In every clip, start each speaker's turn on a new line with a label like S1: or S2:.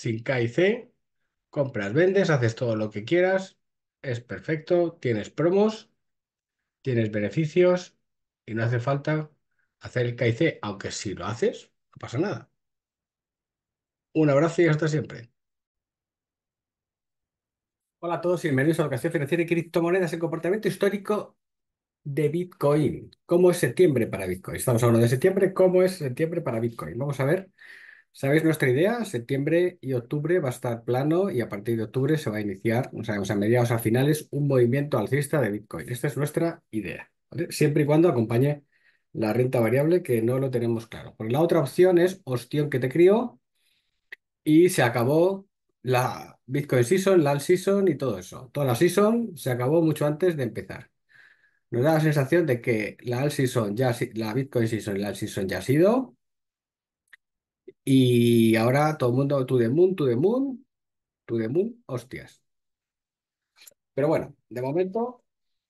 S1: sin K C, compras, vendes, haces todo lo que quieras, es perfecto, tienes promos, tienes beneficios y no hace falta hacer el K aunque si lo haces, no pasa nada. Un abrazo y hasta siempre. Hola a todos y bienvenidos a la ocasión Financiera y Criptomonedas, el comportamiento histórico de Bitcoin. ¿Cómo es septiembre para Bitcoin? Estamos hablando de septiembre, ¿cómo es septiembre para Bitcoin? Vamos a ver ¿Sabéis nuestra idea? Septiembre y octubre va a estar plano y a partir de octubre se va a iniciar, o sea, a mediados a finales, un movimiento alcista de Bitcoin. Esta es nuestra idea, siempre y cuando acompañe la renta variable, que no lo tenemos claro. Porque la otra opción es ostión que te crió y se acabó la Bitcoin Season, la All Season y todo eso. Toda la Season se acabó mucho antes de empezar. Nos da la sensación de que la Season ya, la Bitcoin Season y la All Season ya ha sido, y ahora todo el mundo, tú de moon, to the moon, to the moon, hostias. Pero bueno, de momento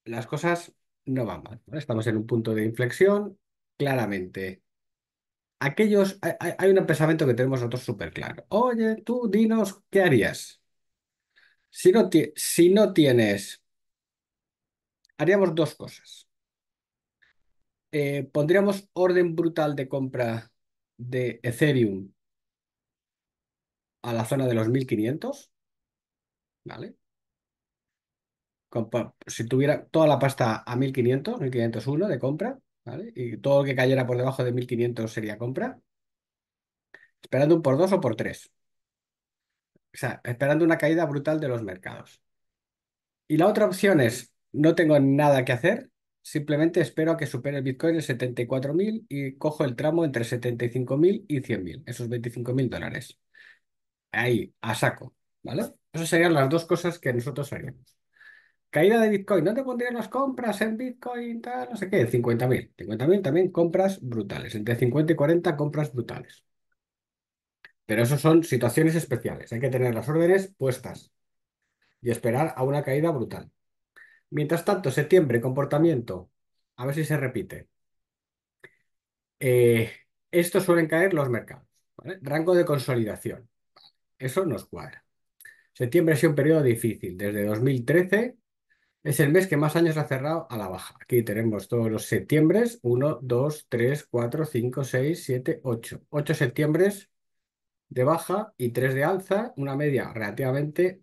S1: las cosas no van mal. Estamos en un punto de inflexión, claramente. Aquellos, hay, un pensamiento que tenemos nosotros súper claro. Oye, tú dinos, ¿qué harías? Si no, si no tienes, haríamos dos cosas. Eh, pondríamos orden brutal de compra de Ethereum a la zona de los 1500, ¿vale? Si tuviera toda la pasta a 1500, 1501 de compra, ¿vale? Y todo lo que cayera por debajo de 1500 sería compra, esperando un por dos o por tres. O sea, esperando una caída brutal de los mercados. Y la otra opción es, no tengo nada que hacer, Simplemente espero a que supere el Bitcoin el 74.000 y cojo el tramo entre 75.000 y 100.000, esos 25.000 dólares. Ahí, a saco, ¿vale? Esas serían las dos cosas que nosotros haríamos. Caída de Bitcoin, ¿no te pondrías las compras en Bitcoin, tal, no sé qué? 50.000. 50.000 también compras brutales, entre 50 y 40 compras brutales. Pero eso son situaciones especiales, hay que tener las órdenes puestas y esperar a una caída brutal. Mientras tanto, septiembre, comportamiento. A ver si se repite. Eh, estos suelen caer los mercados. ¿vale? Rango de consolidación. Eso nos cuadra. Septiembre ha sido un periodo difícil. Desde 2013 es el mes que más años ha cerrado a la baja. Aquí tenemos todos los septiembres. 1, 2, 3, 4, 5, 6, 7, 8. 8 septiembres de baja y 3 de alza. Una media relativamente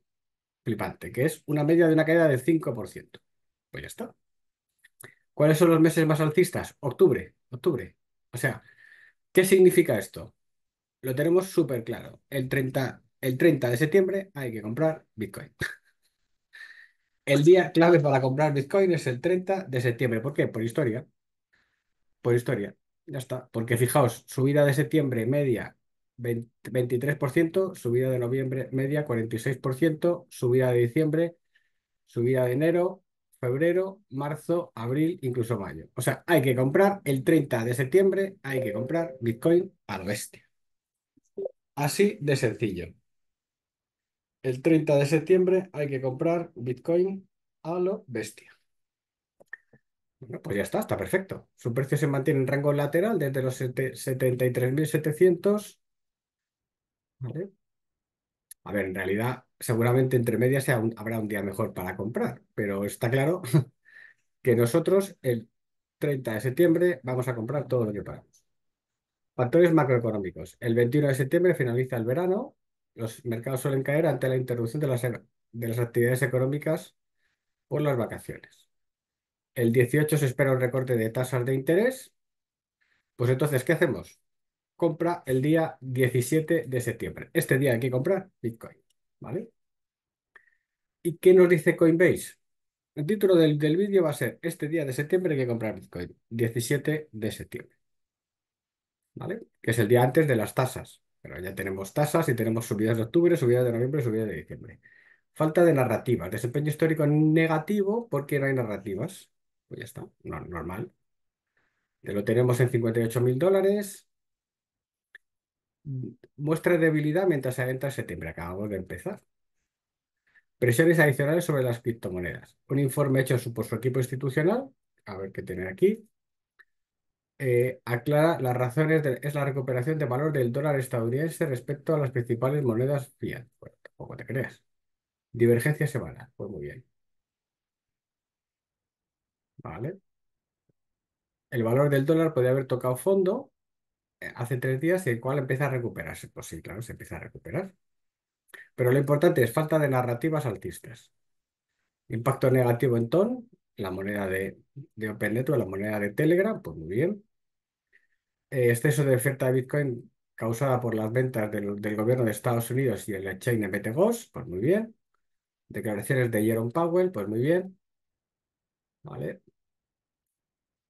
S1: flipante, que es una media de una caída del 5%. Pues ya está. ¿Cuáles son los meses más alcistas? Octubre, octubre. O sea, ¿qué significa esto? Lo tenemos súper claro. El 30, el 30 de septiembre hay que comprar Bitcoin. El día clave para comprar Bitcoin es el 30 de septiembre. ¿Por qué? Por historia. Por historia. Ya está. Porque fijaos, subida de septiembre media 23%, subida de noviembre media 46%, subida de diciembre, subida de enero, febrero, marzo, abril, incluso mayo. O sea, hay que comprar el 30 de septiembre, hay que comprar Bitcoin a lo bestia. Así de sencillo. El 30 de septiembre hay que comprar Bitcoin a lo bestia. Bueno, pues ya está, está perfecto. Su precio se mantiene en rango lateral desde los 73.700 a ver, en realidad, seguramente entre medias habrá un día mejor para comprar, pero está claro que nosotros el 30 de septiembre vamos a comprar todo lo que pagamos. Factores macroeconómicos. El 21 de septiembre finaliza el verano. Los mercados suelen caer ante la interrupción de las, de las actividades económicas por las vacaciones. El 18 se espera un recorte de tasas de interés. Pues entonces, ¿qué hacemos? compra el día 17 de septiembre. Este día hay que comprar Bitcoin, ¿vale? ¿Y qué nos dice Coinbase? El título del, vídeo va a ser Este día de septiembre hay que comprar Bitcoin, 17 de septiembre. ¿Vale? Que es el día antes de las tasas. Pero ya tenemos tasas y tenemos subidas de octubre, subidas de noviembre, subidas de diciembre. Falta de narrativas. Desempeño histórico negativo porque no hay narrativas. Pues ya está, normal. Te lo tenemos en 58 mil dólares muestra debilidad mientras se adentra septiembre. Acabamos de empezar. Presiones adicionales sobre las criptomonedas. Un informe hecho por su equipo institucional, a ver qué tiene aquí, eh, aclara las razones, de, es la recuperación de valor del dólar estadounidense respecto a las principales monedas fiat. Bueno, tampoco te creas. Divergencia semanal, pues muy bien. Vale. El valor del dólar podría haber tocado fondo eh, hace tres días y el cual empieza a recuperarse. Pues sí, claro, se empieza a recuperar. Pero lo importante es falta de narrativas altistas. Impacto negativo en TON, la moneda de, de Network, la moneda de Telegram, pues muy bien. Eh, exceso de oferta de Bitcoin causada por las ventas del, gobierno de Estados Unidos y el Chain MTGOS, pues muy bien. Declaraciones de Jerome Powell, pues muy bien. Vale.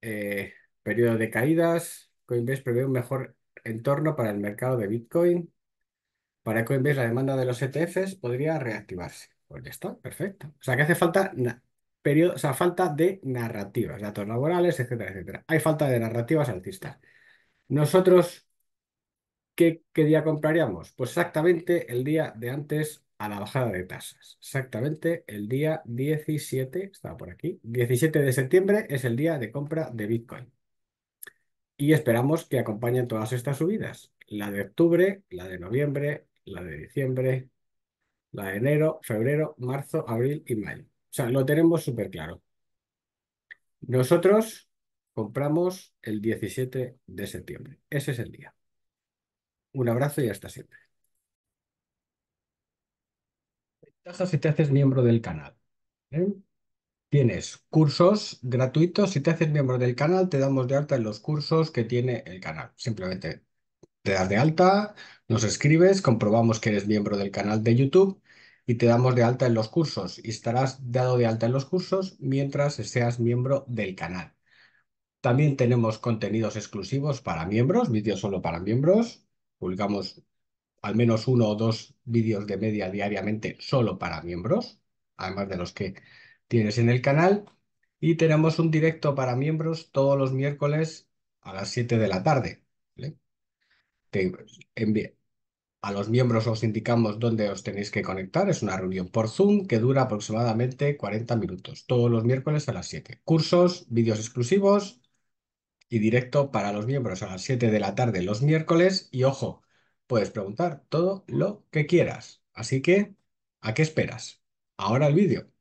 S1: Eh, periodo de caídas, Coinbase prevé un mejor entorno para el mercado de Bitcoin. Para Coinbase la demanda de los ETFs podría reactivarse. Pues ya está, perfecto. O sea que hace falta falta de narrativas, datos laborales, etcétera, etcétera. Hay falta de narrativas altistas. Nosotros, ¿qué, qué día compraríamos? Pues exactamente el día de antes a la bajada de tasas. Exactamente el día 17, estaba por aquí, 17 de septiembre es el día de compra de Bitcoin y esperamos que acompañen todas estas subidas, la de octubre, la de noviembre, la de diciembre, la de enero, febrero, marzo, abril y mayo. O sea, lo tenemos súper claro. Nosotros compramos el 17 de septiembre. Ese es el día. Un abrazo y hasta siempre. Ventajas si te haces miembro del canal. ¿eh? Tienes cursos gratuitos. Si te haces miembro del canal, te damos de alta en los cursos que tiene el canal. Simplemente te das de alta, nos escribes, comprobamos que eres miembro del canal de YouTube y te damos de alta en los cursos. Y estarás dado de alta en los cursos mientras seas miembro del canal. También tenemos contenidos exclusivos para miembros, vídeos solo para miembros. Publicamos al menos uno o dos vídeos de media diariamente solo para miembros, además de los que tienes en el canal y tenemos un directo para miembros todos los miércoles a las 7 de la tarde. a los miembros os indicamos dónde os tenéis que conectar. Es una reunión por Zoom que dura aproximadamente 40 minutos, todos los miércoles a las 7. Cursos, vídeos exclusivos y directo para los miembros a las 7 de la tarde los miércoles. Y ojo, puedes preguntar todo lo que quieras. Así que, ¿a qué esperas? Ahora el vídeo.